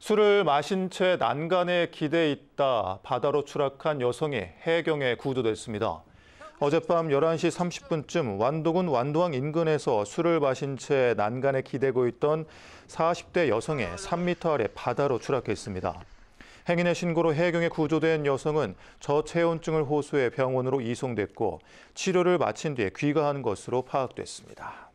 술을 마신 채 난간에 기대 있다 바다로 추락한 여성이 해경에 구조됐습니다. 어젯밤 11시 30분쯤 완도군 완도항 인근에서 술을 마신 채 난간에 기대고 있던 40대 여성이 3m 아래 바다로 추락했습니다. 행인의 신고로 해경에 구조된 여성은 저체온증을 호소해 병원으로 이송됐고 치료를 마친 뒤에 귀가한 것으로 파악됐습니다.